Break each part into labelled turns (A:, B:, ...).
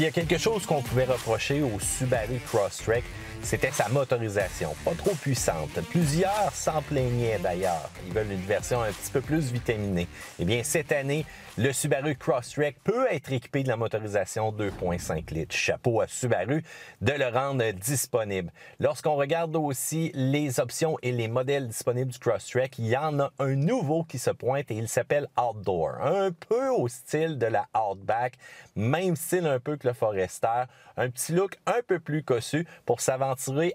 A: Il y a quelque chose qu'on pouvait reprocher au Subaru Crosstrek, c'était sa motorisation, pas trop puissante. Plusieurs s'en plaignaient d'ailleurs. Ils veulent une version un petit peu plus vitaminée. Eh bien, cette année, le Subaru Crosstrek peut être équipé de la motorisation 2.5 litres. Chapeau à Subaru de le rendre disponible. Lorsqu'on regarde aussi les options et les modèles disponibles du Crosstrek, il y en a un nouveau qui se pointe et il s'appelle Outdoor. Un peu au style de la Outback, même style un peu que le Forester. Un petit look un peu plus cossu pour s'avancer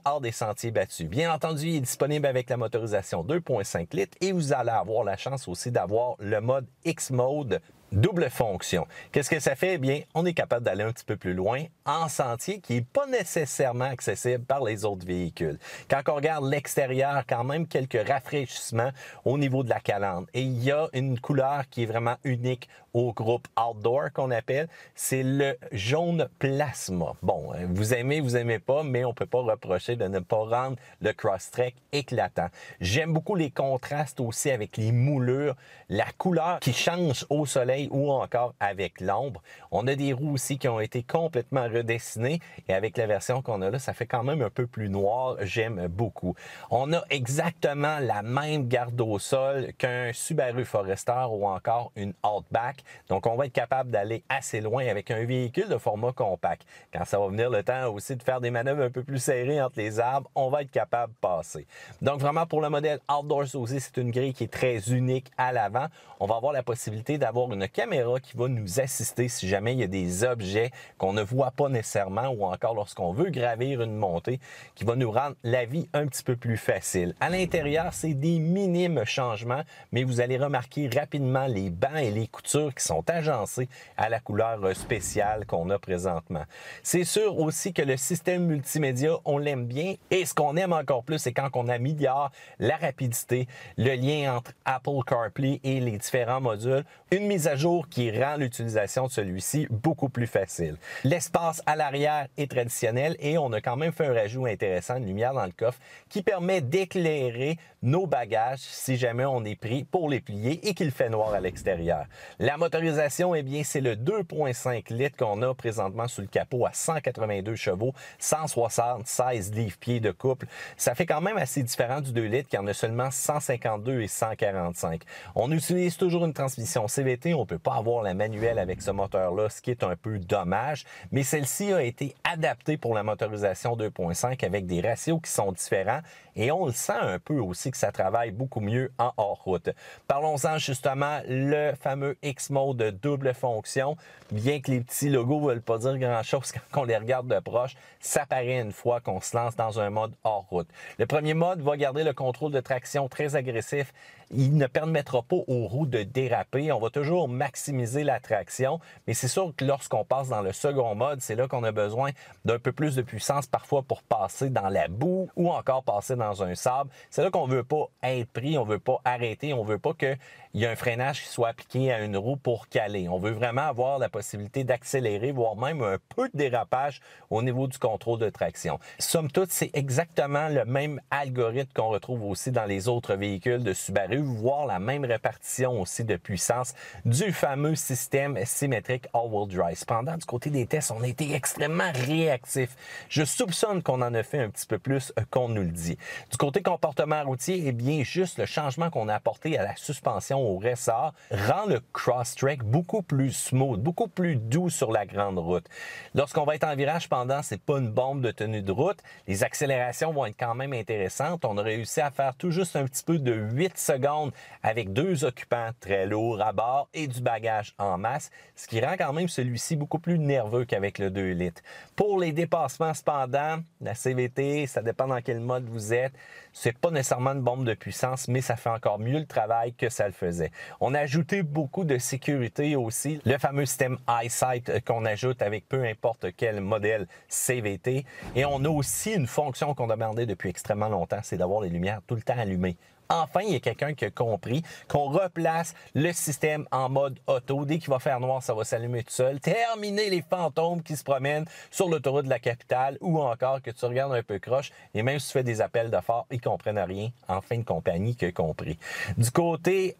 A: hors des sentiers battus. Bien entendu, il est disponible avec la motorisation 2.5 litres et vous allez avoir la chance aussi d'avoir le mode X-Mode Double fonction. Qu'est-ce que ça fait? Eh bien, on est capable d'aller un petit peu plus loin en sentier qui n'est pas nécessairement accessible par les autres véhicules. Quand on regarde l'extérieur, quand même quelques rafraîchissements au niveau de la calandre. Et il y a une couleur qui est vraiment unique au groupe outdoor qu'on appelle, c'est le jaune plasma. Bon, hein, vous aimez, vous aimez pas, mais on peut pas reprocher de ne pas rendre le Crosstrek éclatant. J'aime beaucoup les contrastes aussi avec les moulures, la couleur qui change au soleil ou encore avec l'ombre. On a des roues aussi qui ont été complètement redessinées et avec la version qu'on a là, ça fait quand même un peu plus noir. J'aime beaucoup. On a exactement la même garde au sol qu'un Subaru Forester ou encore une Outback. Donc, on va être capable d'aller assez loin avec un véhicule de format compact. Quand ça va venir le temps aussi de faire des manœuvres un peu plus serrées entre les arbres, on va être capable de passer. Donc, vraiment, pour le modèle Outdoors aussi, c'est une grille qui est très unique à l'avant. On va avoir la possibilité d'avoir une caméra qui va nous assister si jamais il y a des objets qu'on ne voit pas nécessairement ou encore lorsqu'on veut gravir une montée qui va nous rendre la vie un petit peu plus facile. À l'intérieur, c'est des minimes changements, mais vous allez remarquer rapidement les bancs et les coutures qui sont agencés à la couleur euh, spéciale qu'on a présentement. C'est sûr aussi que le système multimédia, on l'aime bien et ce qu'on aime encore plus, c'est quand on améliore la rapidité, le lien entre Apple CarPlay et les différents modules, une mise à jour qui rend l'utilisation de celui-ci beaucoup plus facile. L'espace à l'arrière est traditionnel et on a quand même fait un rajout intéressant de lumière dans le coffre qui permet d'éclairer nos bagages si jamais on est pris pour les plier et qu'il fait noir à l'extérieur. La motorisation, eh bien, c'est le 2.5 litres qu'on a présentement sous le capot à 182 chevaux, 166 livres-pieds de couple. Ça fait quand même assez différent du 2 litres qui en a seulement 152 et 145. On utilise toujours une transmission CVT. On peut pas avoir la manuelle avec ce moteur-là, ce qui est un peu dommage. Mais celle-ci a été adaptée pour la motorisation 2.5 avec des ratios qui sont différents et on le sent un peu aussi que ça travaille beaucoup mieux en hors-route. Parlons-en justement, le fameux X-Mode double fonction. Bien que les petits logos ne veulent pas dire grand-chose quand on les regarde de proche, ça paraît une fois qu'on se lance dans un mode hors-route. Le premier mode va garder le contrôle de traction très agressif. Il ne permettra pas aux roues de déraper. On va toujours maximiser la traction. Mais c'est sûr que lorsqu'on passe dans le second mode, c'est là qu'on a besoin d'un peu plus de puissance parfois pour passer dans la boue ou encore passer dans un sable. C'est là qu'on veut pas être pris, on veut pas arrêter, on veut pas que il y a un freinage qui soit appliqué à une roue pour caler. On veut vraiment avoir la possibilité d'accélérer, voire même un peu de dérapage au niveau du contrôle de traction. Somme toute, c'est exactement le même algorithme qu'on retrouve aussi dans les autres véhicules de Subaru, voire la même répartition aussi de puissance du fameux système symétrique all-wheel drive. Cependant, du côté des tests, on a été extrêmement réactifs. Je soupçonne qu'on en a fait un petit peu plus euh, qu'on nous le dit. Du côté comportement routier, eh bien, juste le changement qu'on a apporté à la suspension au ressort rend le cross-track beaucoup plus smooth, beaucoup plus doux sur la grande route. Lorsqu'on va être en virage pendant, c'est pas une bombe de tenue de route. Les accélérations vont être quand même intéressantes. On a réussi à faire tout juste un petit peu de 8 secondes avec deux occupants très lourds à bord et du bagage en masse, ce qui rend quand même celui-ci beaucoup plus nerveux qu'avec le 2 litres. Pour les dépassements, cependant, la CVT, ça dépend dans quel mode vous êtes, c'est pas nécessairement une bombe de puissance, mais ça fait encore mieux le travail que ça le faisait on a ajouté beaucoup de sécurité aussi, le fameux système EyeSight euh, qu'on ajoute avec peu importe quel modèle CVT. Et on a aussi une fonction qu'on demandait depuis extrêmement longtemps, c'est d'avoir les lumières tout le temps allumées. Enfin, il y a quelqu'un qui a compris qu'on replace le système en mode auto. Dès qu'il va faire noir, ça va s'allumer tout seul. Terminer les fantômes qui se promènent sur l'autoroute de la capitale ou encore que tu regardes un peu croche et même si tu fais des appels de phare, ils comprennent rien. En fin de compagnie, qui a compris. Du côté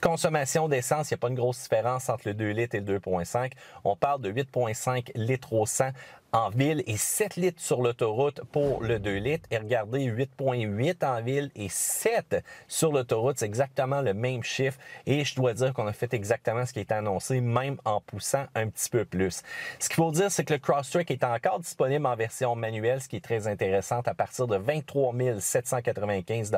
A: consommation d'essence, il n'y a pas une grosse différence entre le 2 litres et le 2,5. On parle de 8,5 litres au 100 en ville et 7 litres sur l'autoroute pour le 2 litres. Et regardez, 8,8 en ville et 7 sur l'autoroute. C'est exactement le même chiffre. Et je dois dire qu'on a fait exactement ce qui est annoncé, même en poussant un petit peu plus. Ce qu'il faut dire, c'est que le Crosstrek est encore disponible en version manuelle, ce qui est très intéressant à partir de 23 795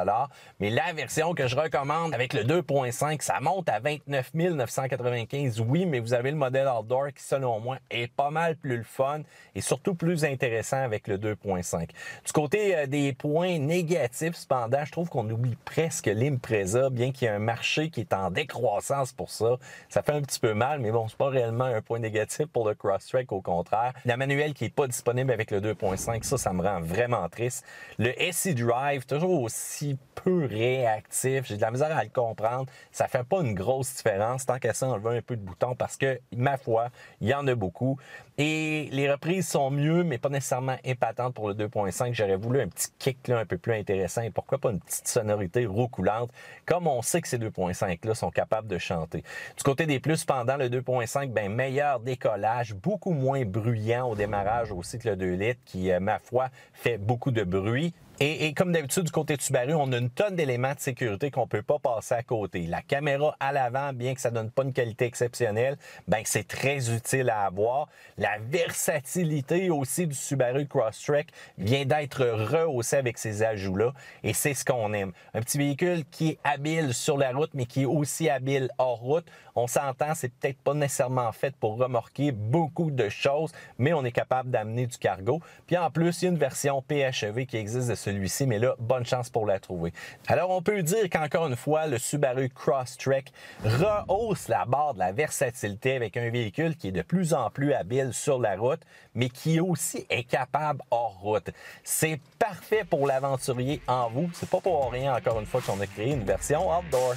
A: Mais la version que je recommande avec le 2.5, ça monte à 29 995 Oui, mais vous avez le modèle outdoor qui, selon moi, est pas mal plus le fun et surtout plus intéressant avec le 2.5. Du côté euh, des points négatifs, cependant, je trouve qu'on oublie presque l'Impreza, bien qu'il y ait un marché qui est en décroissance pour ça. Ça fait un petit peu mal, mais bon, c'est pas réellement un point négatif pour le Crosstrek, au contraire. La manuelle qui est pas disponible avec le 2.5, ça, ça me rend vraiment triste. Le SE Drive, toujours aussi peu réactif. J'ai de la misère à le comprendre. Ça fait pas une grosse différence. Tant qu'à ça, un peu de boutons parce que, ma foi, il y en a beaucoup. Et les reprises sont mieux, mais pas nécessairement épatantes pour le 2.5. J'aurais voulu un petit kick là, un peu plus intéressant et pourquoi pas une petite sonorité roucoulante, comme on sait que ces 2.5-là sont capables de chanter. Du côté des plus, pendant le 2.5, ben, meilleur décollage, beaucoup moins bruyant au démarrage aussi que le 2 litres qui, euh, ma foi, fait beaucoup de bruit, et, comme d'habitude, du côté de Subaru, on a une tonne d'éléments de sécurité qu'on ne peut pas passer à côté. La caméra à l'avant, bien que ça ne donne pas une qualité exceptionnelle, ben c'est très utile à avoir. La versatilité aussi du Subaru Crosstrek vient d'être rehaussée avec ces ajouts-là. Et c'est ce qu'on aime. Un petit véhicule qui est habile sur la route, mais qui est aussi habile hors route. On s'entend, c'est peut-être pas nécessairement fait pour remorquer beaucoup de choses, mais on est capable d'amener du cargo. Puis en plus, il y a une version PHEV qui existe de ce celui-ci, mais là, bonne chance pour la trouver. Alors, on peut dire qu'encore une fois, le Subaru Crosstrek rehausse la barre de la versatilité avec un véhicule qui est de plus en plus habile sur la route, mais qui aussi est capable hors route. C'est parfait pour l'aventurier en vous. C'est pas pour rien, encore une fois, qu'on a créé une version outdoor.